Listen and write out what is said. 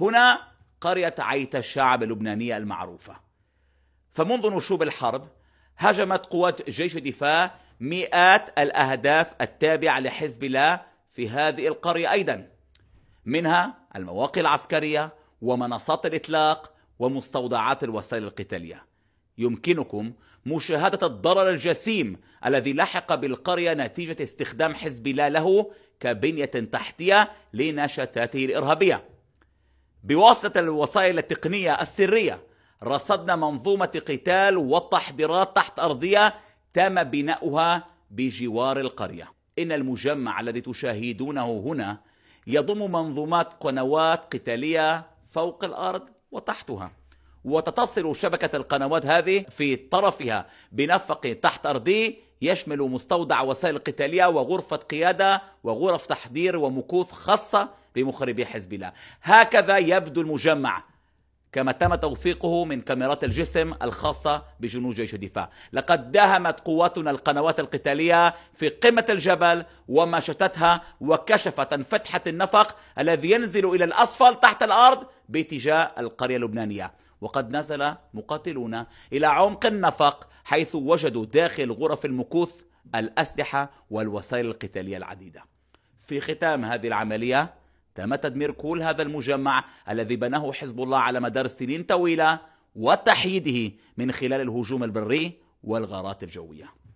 هنا قرية عيت الشعب اللبنانية المعروفة فمنذ نشوب الحرب هجمت قوات جيش الدفاع مئات الأهداف التابعة لحزب الله في هذه القرية أيضا منها المواقع العسكرية ومنصات الإطلاق ومستودعات الوسائل القتالية يمكنكم مشاهدة الضرر الجسيم الذي لحق بالقرية نتيجة استخدام حزب الله له كبنية تحتية لنشاطاته الإرهابية بواسطة الوسائل التقنية السرية رصدنا منظومة قتال وتحضيرات تحت أرضية تم بناؤها بجوار القرية إن المجمع الذي تشاهدونه هنا يضم منظومات قنوات قتالية فوق الأرض وتحتها وتتصل شبكة القنوات هذه في طرفها بنفق تحت أرضي يشمل مستودع وسائل قتالية وغرفة قيادة وغرف تحضير ومكوث خاصة بمخربي حزب الله هكذا يبدو المجمع كما تم توثيقه من كاميرات الجسم الخاصة بجنود جيش الدفاع لقد داهمت قواتنا القنوات القتالية في قمة الجبل ومشتتها وكشفت عن فتحة النفق الذي ينزل إلى الأسفل تحت الأرض باتجاه القرية اللبنانية وقد نزل مقاتلون إلى عمق النفق حيث وجدوا داخل غرف المكوث الأسلحة والوسائل القتالية العديدة في ختام هذه العملية تم تدمير كل هذا المجمع الذي بناه حزب الله على مدار سنين طويلة وتحييده من خلال الهجوم البري والغارات الجوية